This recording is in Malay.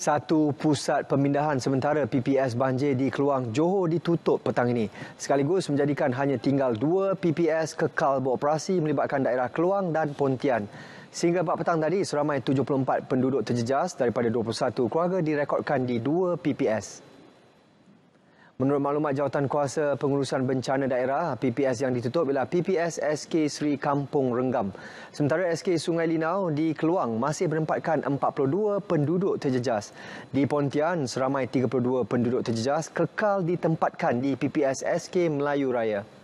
Satu pusat pemindahan sementara PPS banjir di Keluang Johor ditutup petang ini. Sekaligus menjadikan hanya tinggal dua PPS kekal beroperasi melibatkan daerah Keluang dan Pontian. Sehingga pada petang tadi, seramai 74 penduduk terjejas daripada 21 keluarga direkodkan di dua PPS. Menurut maklumat jawatan kuasa pengurusan bencana daerah, PPS yang ditutup ialah PPS SK Sri Kampung Renggam. Sementara SK Sungai Linau di Keluang masih menempatkan 42 penduduk terjejas. Di Pontian, seramai 32 penduduk terjejas kekal ditempatkan di PPS SK Melayu Raya.